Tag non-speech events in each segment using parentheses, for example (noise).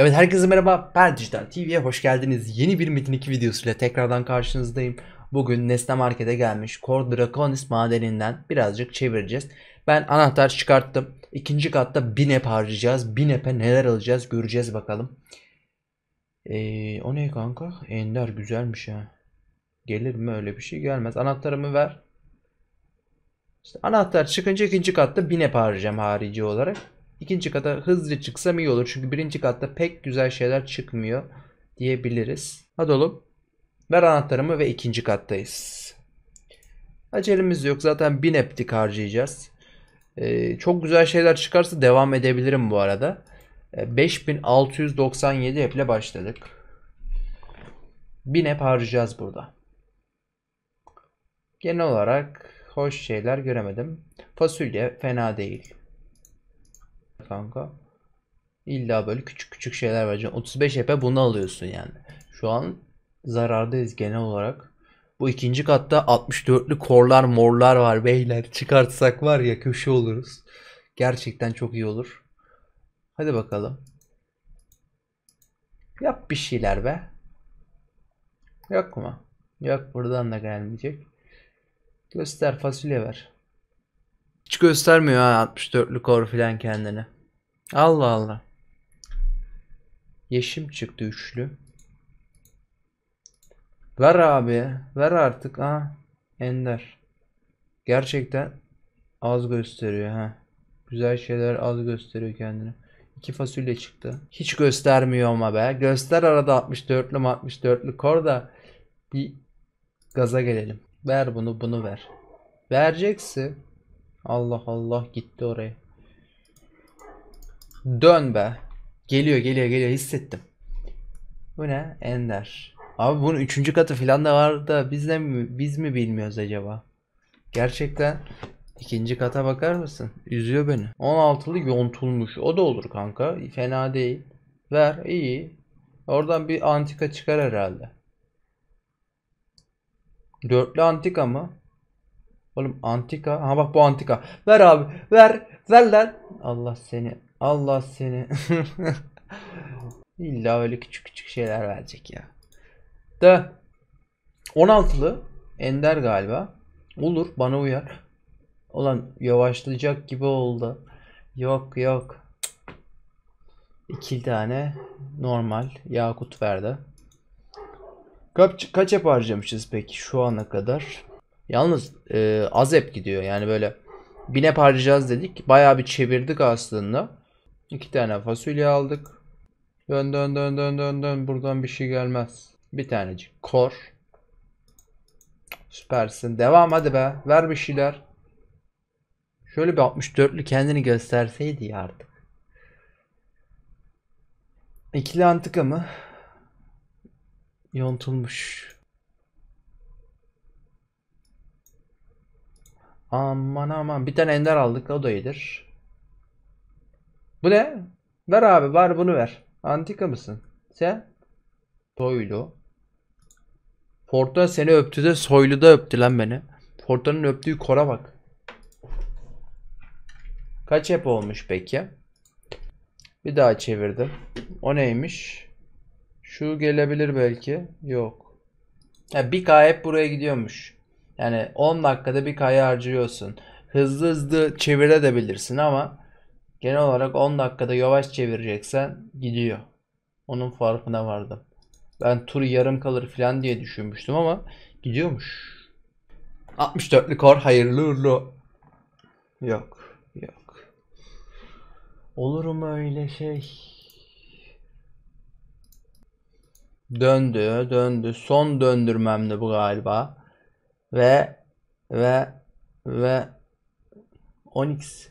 Evet herkese merhaba ben Dijital TV'ye hoş geldiniz. Yeni bir Metin 2 videosuyla tekrardan karşınızdayım. Bugün Nesne Market'e gelmiş Kor Draconis madeninden birazcık çevireceğiz. Ben anahtar çıkarttım. İkinci katta Binep harcayacağız. Binep'e neler alacağız göreceğiz bakalım. Ee, o ne kanka? Ender güzelmiş ha. Gelir mi öyle bir şey gelmez. Anahtarımı ver. İşte anahtar çıkınca ikinci katta Binep harcayacağım harici olarak ikinci kata hızlı çıksam iyi olur. Çünkü birinci katta pek güzel şeyler çıkmıyor diyebiliriz. Hadi oğlum. Ver anahtarımı ve ikinci kattayız. Acelimiz yok. Zaten bin eptik harcayacağız. Ee, çok güzel şeyler çıkarsa devam edebilirim bu arada. Ee, 5697 eple başladık. Bin ep harcayacağız burada. Genel olarak hoş şeyler göremedim. Fasulye fena değil kanka. İlla böyle küçük küçük şeyler vereceksin. 35 EP bunu alıyorsun yani. Şu an zarardayız genel olarak. Bu ikinci katta 64'lü korlar morlar var beyler. Çıkartsak var ya köşe oluruz. Gerçekten çok iyi olur. Hadi bakalım. Yap bir şeyler be. Yok mu? Yok buradan da gelmeyecek. Göster fasulye ver. Hiç göstermiyor ha 64'lü kor filan kendini. Allah Allah. Yeşim çıktı üçlü. Ver abi. Ver artık ha. Ender. Gerçekten az gösteriyor ha. Güzel şeyler az gösteriyor kendini. İki fasulye çıktı. Hiç göstermiyor ama be. Göster arada 64'lü 64'lü kor da bir gaza gelelim. Ver bunu bunu ver. Vereceksin. Allah Allah gitti oraya. Dön be. Geliyor geliyor geliyor hissettim. Bu ne? Ender. Abi bunun üçüncü katı falan da var da biz, de mi, biz mi bilmiyoruz acaba? Gerçekten ikinci kata bakar mısın? Üzüyor beni. 16'lı yontulmuş. O da olur kanka. Fena değil. Ver iyi. Oradan bir antika çıkar herhalde. Dörtlü antika mı? Oğlum antika. Ha bak bu antika. Ver abi. Ver. Ver lan. Allah seni. Allah seni. (laughs) İlla öyle küçük küçük şeyler verecek ya. De, 16'lı Ender galiba. Olur bana uyar. Ulan yavaşlayacak gibi oldu. Yok yok. İki tane normal yakut verdi. Kaç, kaç hep harcamışız peki şu ana kadar? Yalnız e, az hep gidiyor. Yani böyle binep harcayacağız dedik. Bayağı bir çevirdik aslında. İki tane fasulye aldık. Dön dön dön dön dön dön. Buradan bir şey gelmez. Bir tanecik. Kor. Süpersin. Devam hadi be. Ver bir şeyler. Şöyle bir 64'lü kendini gösterseydi ya artık. İkili antika mı? Yontulmuş. Aman aman bir tane ender aldık o da iyidir. Bu ne? Ver abi var bunu ver. Antika mısın? Sen? Soylu. Fortuna seni öptü de soylu da öptü lan beni. Fortuna'nın öptüğü kora bak. Kaç hep olmuş peki? Bir daha çevirdim. O neymiş? Şu gelebilir belki. Yok. Ha, bir K hep buraya gidiyormuş. Yani 10 dakikada bir kaya harcıyorsun. Hızlı hızlı çevire ama genel olarak 10 dakikada yavaş çevireceksen gidiyor. Onun farkına vardım. Ben tur yarım kalır falan diye düşünmüştüm ama gidiyormuş. 64'lü kor hayırlı uğurlu. Yok. Yok. Olur mu öyle şey? Döndü, döndü. Son döndürmemdi bu galiba ve ve ve Onyx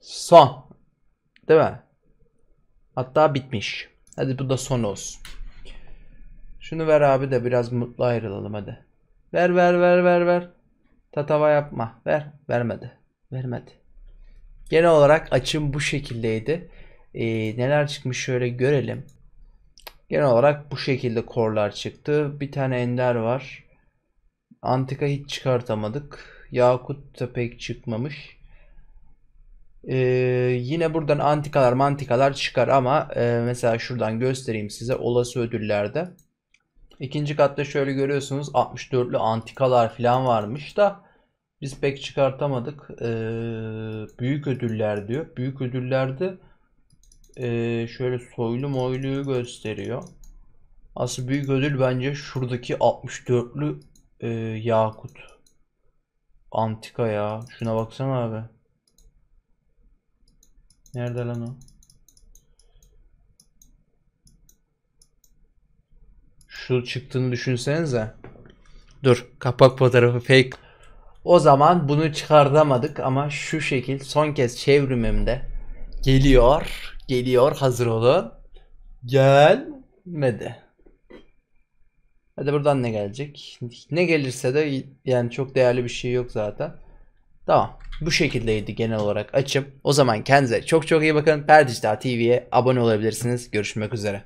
son değil mi? Hatta bitmiş. Hadi bu da son olsun. Şunu ver abi de biraz mutlu ayrılalım hadi. Ver ver ver ver ver. Tatava yapma. Ver. Vermedi. Vermedi. Genel olarak açım bu şekildeydi. Ee, neler çıkmış şöyle görelim. Genel olarak bu şekilde korlar çıktı. Bir tane ender var. Antika hiç çıkartamadık. Yakut da pek çıkmamış. Ee, yine buradan antikalar mantikalar çıkar ama e, mesela şuradan göstereyim size olası ödüllerde. İkinci katta şöyle görüyorsunuz 64'lü antikalar falan varmış da biz pek çıkartamadık. Ee, büyük ödüller diyor. Büyük ödüllerde e, şöyle soylu moyluyu gösteriyor. Asıl büyük ödül bence şuradaki 64'lü e, yakut. Antika ya. Şuna baksana abi. Nerede lan o? Şu çıktığını düşünsenize. Dur kapak fotoğrafı fake. O zaman bunu çıkartamadık ama şu şekil son kez çevrimimde geliyor. Geliyor hazır olun. Gelmedi. Hadi buradan ne gelecek? Ne gelirse de yani çok değerli bir şey yok zaten. Tamam. Bu şekildeydi genel olarak açım. O zaman kendinize çok çok iyi bakın. Perdicda TV'ye abone olabilirsiniz. Görüşmek üzere.